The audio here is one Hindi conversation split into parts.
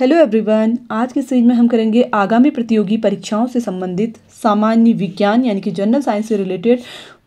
हेलो एवरीवन आज के सीरीज में हम करेंगे आगामी प्रतियोगी परीक्षाओं से संबंधित सामान्य विज्ञान यानी कि जनरल साइंस से related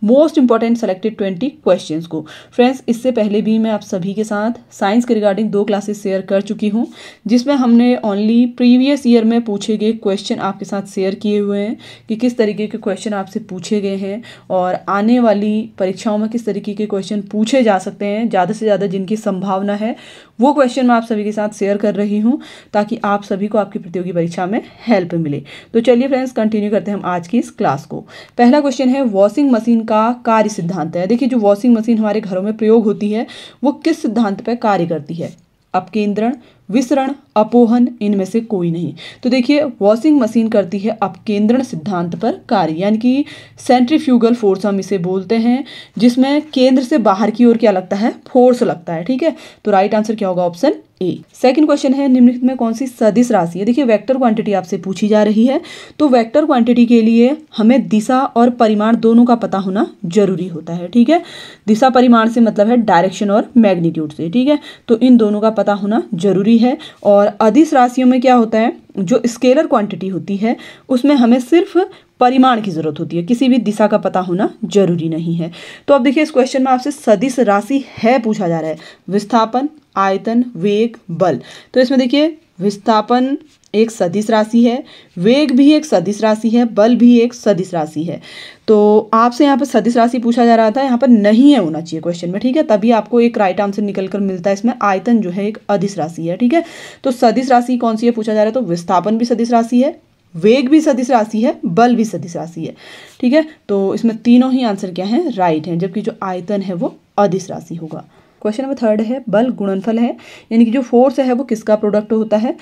most important selected twenty questions को फ्रेंड्स इससे पहले भी मैं आप सभी के साथ साइंस के रिगार्डिंग दो क्लासेस शेयर कर चुकी हूँ जिसमें हमने ओनली प्रीवियस ईयर में पूछे गए क्वेश्चन आपके साथ शेयर किए हुए हैं कि किस तरीके के क्वेश्चन आपसे पूछे गए हैं और आने वाली परीक्षाओं में किस तरीके के क्वेश्चन पूछे जा सकते हैं ज़्यादा से ज़्यादा जिनकी संभावना है वो क्वेश्चन मैं आप सभी के साथ शेयर कर रही हूँ ताकि आप सभी को आपकी प्रतियोगी परीक्षा में हेल्प मिले तो चलिए फ्रेंड्स कंटिन्यू करते हैं हम आज की इस क्लास को पहला क्वेश्चन है वॉशिंग मशीन का कार्य सिद्धांत है देखिए जो वॉशिंग मशीन हमारे घरों में प्रयोग होती है वो किस सिद्धांत पर कार्य करती है अपकेंद्रण विसरण अपोहन इनमें से कोई नहीं तो देखिए वॉशिंग मशीन करती है अपकेंद्रण सिद्धांत पर कार्य यानी कि सेंट्रीफ्यूगल फोर्स हम इसे बोलते हैं जिसमें केंद्र से बाहर की ओर क्या लगता है फोर्स लगता है ठीक है तो राइट आंसर क्या होगा ऑप्शन ए सेकंड क्वेश्चन है निम्नलिखित में कौन सी सदिश राशि है देखिए वेक्टर क्वांटिटी आपसे पूछी जा रही है तो वेक्टर क्वांटिटी के लिए हमें दिशा और परिमाण दोनों का पता होना जरूरी होता है ठीक है दिशा परिमाण से मतलब है डायरेक्शन और मैग्नीट्यूड से ठीक है तो इन दोनों का पता होना जरूरी है और और अदिश राशियों में क्या होता है जो स्केलर क्वांटिटी होती है उसमें हमें सिर्फ परिमाण की जरूरत होती है किसी भी दिशा का पता होना जरूरी नहीं है तो अब देखिए इस क्वेश्चन में आपसे सदिश राशि है पूछा जा रहा है विस्थापन आयतन वेग बल तो इसमें देखिए विस्थापन एक सदिश राशि है वेग भी एक सदिश राशि है बल भी एक सदिश राशि है तो आपसे यहाँ पर सदिश राशि पूछा जा रहा था यहाँ पर नहीं है होना चाहिए क्वेश्चन में ठीक है तभी आपको एक राइट आंसर निकल कर मिलता है इसमें आयतन जो है एक अधिस राशि है ठीक है तो सदिश राशि कौन सी है पूछा जा रहा है तो विस्थापन भी सदिश राशि है वेग भी सदिश राशि है बल भी सदिश राशि है ठीक है तो इसमें तीनों ही आंसर क्या है राइट है जबकि जो आयतन है वो अधिस राशि होगा क्वेश्चन नंबर थर्ड है बल गुणनफल है यानी कि जो फोर्स है वो किसका प्रोडक्ट होता है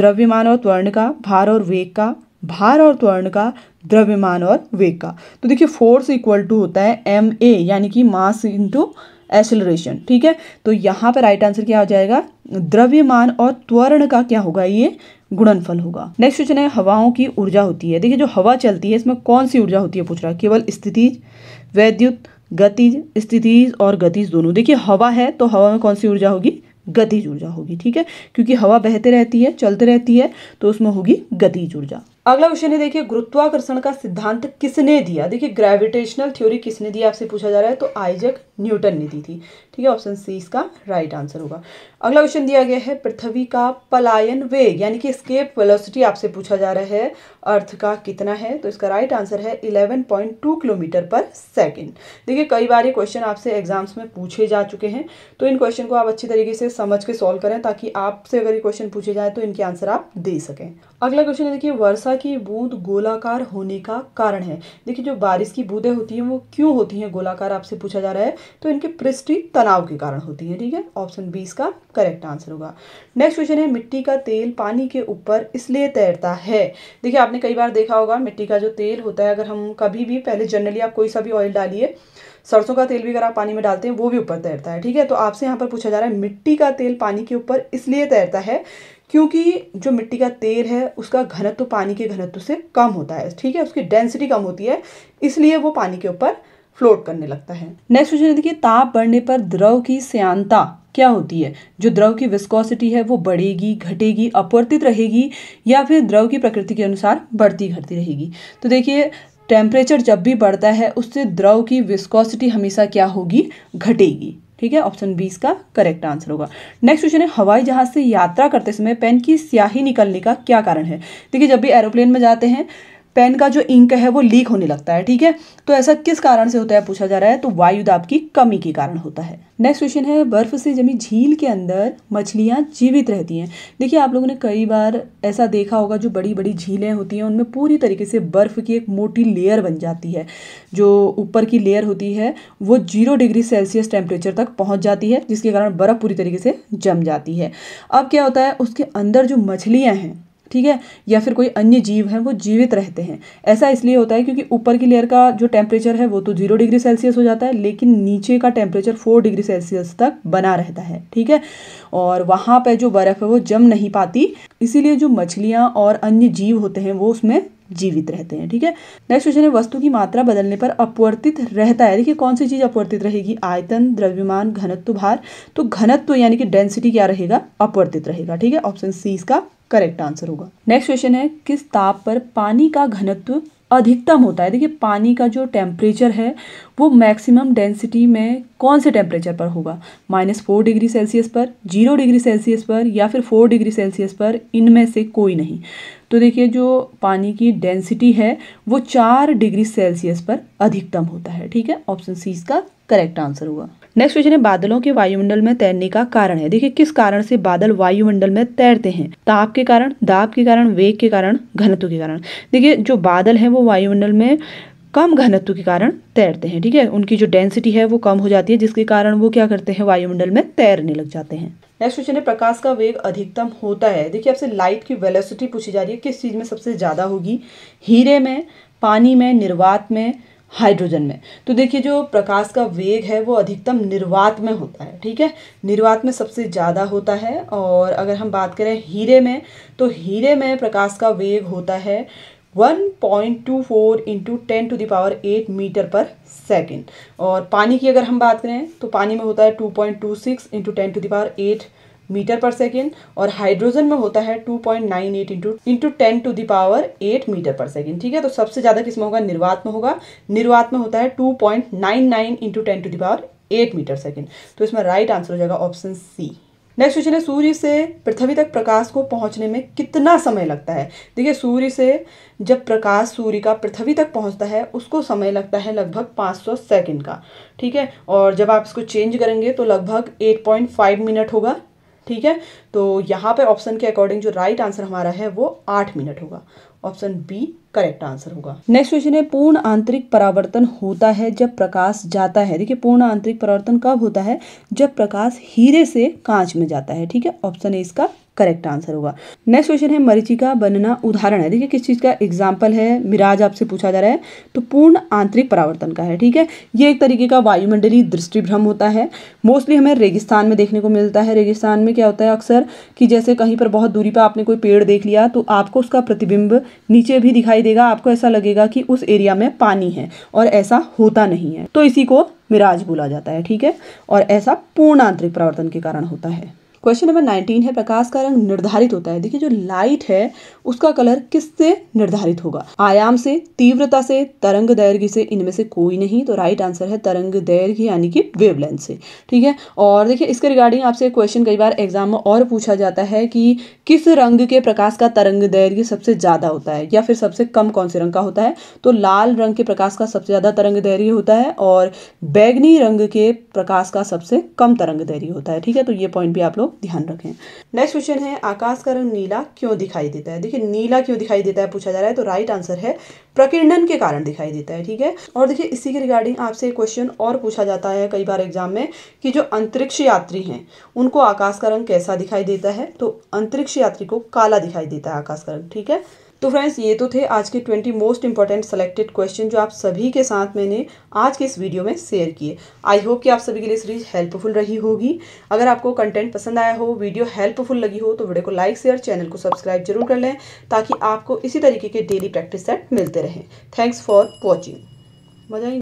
द्रव्यमान और त्वरण का भार और वेग का भार और त्वरण का द्रव्यमान और वेग का तो देखिए फोर्स इक्वल टू होता है एम ए यानी कि मास इंटू एसेलरेशन ठीक है तो यहाँ पर राइट आंसर क्या हो जाएगा द्रव्यमान और त्वरण का क्या होगा ये गुणनफल होगा नेक्स्ट क्वेश्चन है हवाओं की ऊर्जा होती है देखिए जो हवा चलती है इसमें कौन सी ऊर्जा होती है पूछ रहा है केवल स्थिति वैद्युत गतिज स्थितिज और गतिज दोनों देखिए हवा है तो हवा में कौन सी ऊर्जा होगी गतिज ऊर्जा होगी ठीक है क्योंकि हवा बहते रहती है चलते रहती है तो उसमें होगी गतिज ऊर्जा अगला क्वेश्चन है देखिए गुरुत्वाकर्षण का सिद्धांत किसने दिया देखिए ग्रेविटेशनल थ्योरी किसने दिया आपसे पूछा जा रहा है तो आइजक न्यूटन ने दी थी ठीक है ऑप्शन सी इसका राइट आंसर होगा अगला क्वेश्चन दिया गया है पृथ्वी का पलायन वेग यानी कि स्केप वेलोसिटी आपसे पूछा जा रहा है अर्थ का कितना है तो इसका राइट आंसर है 11.2 किलोमीटर पर सेकंड देखिए कई बार ये क्वेश्चन आपसे एग्जाम्स में पूछे जा चुके हैं तो इन क्वेश्चन को आप अच्छी तरीके से समझ के सॉल्व करें ताकि आपसे अगर ये क्वेश्चन पूछे जाए तो इनके आंसर आप दे सकें अगला क्वेश्चन है देखिए वर्षा की बूंद गोलाकार होने का कारण है देखिए जो बारिश की बूंदें होती हैं वो क्यों होती हैं गोलाकार आपसे पूछा जा रहा है तो इनके पृष्ठी तनाव के कारण होती है ठीक है ऑप्शन बी इसका करेक्ट आंसर होगा नेक्स्ट क्वेश्चन है मिट्टी का तेल पानी के ऊपर इसलिए तैरता है देखिए आपने कई बार देखा होगा मिट्टी का जो तेल होता है अगर हम कभी भी पहले जनरली आप कोई सा भी ऑयल डालिए सरसों का तेल भी अगर आप पानी में डालते हैं वो भी ऊपर तैरता है ठीक है तो आपसे यहाँ पर पूछा जा रहा है मिट्टी का तेल पानी के ऊपर इसलिए तैरता है क्योंकि जो मिट्टी का तेल है उसका घनत्व पानी के घनत्व से कम होता है ठीक है उसकी डेंसिटी कम होती है इसलिए वो पानी के ऊपर फ्लोट करने लगता है नेक्स्ट क्वेश्चन देखिए ताप बढ़ने पर द्रव की सयानता क्या होती है जो द्रव की विस्कोसिटी है वो बढ़ेगी घटेगी अपवर्तित रहेगी या फिर द्रव की प्रकृति के अनुसार बढ़ती घटती रहेगी तो देखिए टेम्परेचर जब भी बढ़ता है उससे द्रव की विस्कोसिटी हमेशा क्या होगी घटेगी ठीक है ऑप्शन बीस का करेक्ट आंसर होगा नेक्स्ट क्वेश्चन है हवाई जहाज से यात्रा करते समय पेन की स्याही निकलने का क्या कारण है देखिए जब भी एरोप्लेन में जाते हैं पेन का जो इंक है वो लीक होने लगता है ठीक है तो ऐसा किस कारण से होता है पूछा जा रहा है तो वायु दाब की कमी के कारण होता है नेक्स्ट क्वेश्चन है बर्फ से जमी झील के अंदर मछलियाँ जीवित रहती हैं देखिए आप लोगों ने कई बार ऐसा देखा होगा जो बड़ी बड़ी झीलें होती हैं उनमें पूरी तरीके से बर्फ की एक मोटी लेयर बन जाती है जो ऊपर की लेयर होती है वो जीरो डिग्री सेल्सियस टेम्परेचर तक पहुँच जाती है जिसके कारण बर्फ़ पूरी तरीके से जम जाती है अब क्या होता है उसके अंदर जो मछलियाँ हैं ठीक है या फिर कोई अन्य जीव है वो जीवित रहते हैं ऐसा इसलिए होता है क्योंकि ऊपर की लेयर का जो टेम्परेचर है वो तो जीरो डिग्री सेल्सियस हो जाता है लेकिन नीचे का टेम्परेचर फोर डिग्री सेल्सियस तक बना रहता है ठीक है और वहाँ पर जो बर्फ़ है वो जम नहीं पाती इसीलिए जो मछलियाँ और अन्य जीव होते हैं वो उसमें जीवित रहते हैं ठीक है नेक्स्ट क्वेश्चन है वस्तु की मात्रा बदलने पर अपवर्तित रहता है देखिए कौन सी चीज अपवर्तित रहेगी आयतन द्रव्यमान घनत्व भार तो घनत्व यानी कि डेंसिटी क्या रहेगा अपवर्तित रहेगा ठीक है ऑप्शन सी इसका करेक्ट आंसर होगा नेक्स्ट क्वेश्चन है किस ताप पर पानी का घनत्व अधिकतम होता है देखिए पानी का जो टेम्परेचर है वो मैक्सिमम डेंसिटी में कौन से टेम्परेचर पर होगा माइनस फोर डिग्री सेल्सियस पर जीरो डिग्री सेल्सियस पर या फिर फोर डिग्री सेल्सियस पर इनमें से कोई नहीं तो देखिए जो पानी की डेंसिटी है वो चार डिग्री सेल्सियस पर अधिकतम होता है ठीक है ऑप्शन सी इसका करेक्ट आंसर होगा नेक्स्ट क्वेश्चन है बादलों के वायुमंडल में तैरने का कारण है देखिए किस कारण से बादल वायुमंडल में तैरते हैं ताप के कारण दाब के कारण वेग के कारण घनत्व के कारण देखिए जो बादल है वो वायुमंडल में कम घनत्व के कारण तैरते हैं ठीक है उनकी जो डेंसिटी है वो कम हो जाती है जिसके कारण वो क्या करते हैं वायुमंडल में तैरने लग जाते हैं नेक्स्ट क्वेश्चन है प्रकाश का वेग अधिकतम होता है देखिए आपसे लाइट की वेलोसिटी पूछी जा रही है किस चीज़ में सबसे ज़्यादा होगी हीरे में पानी में निर्वात में हाइड्रोजन में तो देखिए जो प्रकाश का वेग है वो अधिकतम निर्वात में होता है ठीक है निर्वात में सबसे ज़्यादा होता है और अगर हम बात करें हीरे में तो हीरे में प्रकाश का वेग होता है 1.24 point two four into ten to the power eight meter per second और पानी की अगर हम बात करें तो पानी में होता है 2.26 point two six into ten to the power eight meter per second और हाइड्रोजन में होता है 2.98 point nine eight into into ten to the power eight meter per second ठीक है तो सबसे ज़्यादा किसमें होगा निर्वात में होगा निर्वात में होता है 2.99 point nine nine into ten to the power eight meter second तो इसमें राइट आंसर हो जाएगा ऑप्शन सी नेक्स्ट क्वेश्चन है सूर्य से पृथ्वी तक प्रकाश को पहुंचने में कितना समय लगता है देखिए सूर्य से जब प्रकाश सूर्य का पृथ्वी तक पहुंचता है उसको समय लगता है लगभग 500 सेकंड का ठीक है और जब आप इसको चेंज करेंगे तो लगभग 8.5 मिनट होगा ठीक है तो यहाँ पे ऑप्शन के अकॉर्डिंग जो राइट right आंसर हमारा है वो आठ मिनट होगा ऑप्शन बी करेक्ट आंसर होगा नेक्स्ट क्वेश्चन है पूर्ण आंतरिक परावर्तन होता है जब प्रकाश जाता है देखिए पूर्ण आंतरिक परावर्तन कब होता है जब प्रकाश हीरे से कांच में जाता है ठीक है ऑप्शन ए इसका करेक्ट आंसर होगा नेक्स्ट क्वेश्चन है मरीचिका बनना उदाहरण है देखिए किस चीज़ का एग्जाम्पल है मिराज आपसे पूछा जा रहा है तो पूर्ण आंतरिक परावर्तन का है ठीक है ये एक तरीके का वायुमंडलीय दृष्टि भ्रम होता है मोस्टली हमें रेगिस्तान में देखने को मिलता है रेगिस्तान में क्या होता है अक्सर कि जैसे कहीं पर बहुत दूरी पर आपने कोई पेड़ देख लिया तो आपको उसका प्रतिबिंब नीचे भी दिखाई देगा आपको ऐसा लगेगा कि उस एरिया में पानी है और ऐसा होता नहीं है तो इसी को मिराज बोला जाता है ठीक है और ऐसा पूर्ण आंतरिक परावर्तन के कारण होता है क्वेश्चन नंबर नाइनटीन है प्रकाश का रंग निर्धारित होता है देखिए जो लाइट है उसका कलर किससे निर्धारित होगा आयाम से तीव्रता से तरंग दैर्घ्य से इनमें से कोई नहीं तो राइट आंसर है तरंग दैर्घ्य यानी कि वेवलेंथ से ठीक है और देखिए इसके रिगार्डिंग आपसे क्वेश्चन कई बार एग्जाम में और पूछा जाता है कि किस रंग के प्रकाश का तरंग दैर्घ्य सबसे ज़्यादा होता है या फिर सबसे कम कौन से रंग का होता है तो लाल रंग के प्रकाश का सबसे ज़्यादा तरंग दैर्घ्य होता है और बैगनी रंग के प्रकाश का सबसे कम तरंग दैर्घ्य होता है ठीक है तो ये पॉइंट भी आप लोग लोग ध्यान रखें नेक्स्ट क्वेश्चन है आकाश का रंग नीला क्यों दिखाई देता है देखिए नीला क्यों दिखाई देता है पूछा जा रहा है तो राइट आंसर है प्रकीर्णन के कारण दिखाई देता है ठीक है और देखिए इसी के रिगार्डिंग आपसे क्वेश्चन और पूछा जाता है कई बार एग्जाम में कि जो अंतरिक्ष यात्री हैं उनको आकाश का रंग कैसा दिखाई देता है तो अंतरिक्ष यात्री को काला दिखाई देता है आकाश का रंग ठीक है तो फ्रेंड्स ये तो थे आज के 20 मोस्ट इंपॉर्टेंट सेलेक्टेड क्वेश्चन जो आप सभी के साथ मैंने आज के इस वीडियो में शेयर किए आई होप कि आप सभी के लिए सीरीज हेल्पफुल रही होगी अगर आपको कंटेंट पसंद आया हो वीडियो हेल्पफुल लगी हो तो वीडियो को लाइक शेयर चैनल को सब्सक्राइब जरूर कर लें ताकि आपको इसी तरीके के डेली प्रैक्टिस सेट मिलते रहें थैंक्स फॉर वॉचिंग मजा